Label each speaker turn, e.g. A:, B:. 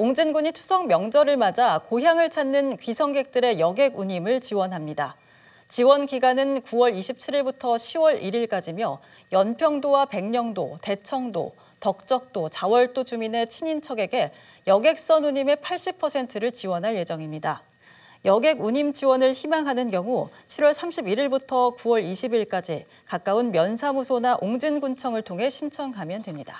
A: 옹진군이 추석 명절을 맞아 고향을 찾는 귀성객들의 여객 운임을 지원합니다. 지원 기간은 9월 27일부터 10월 1일까지며 연평도와 백령도, 대청도, 덕적도, 자월도 주민의 친인척에게 여객선 운임의 80%를 지원할 예정입니다. 여객 운임 지원을 희망하는 경우 7월 31일부터 9월 20일까지 가까운 면사무소나 옹진군청을 통해 신청하면 됩니다.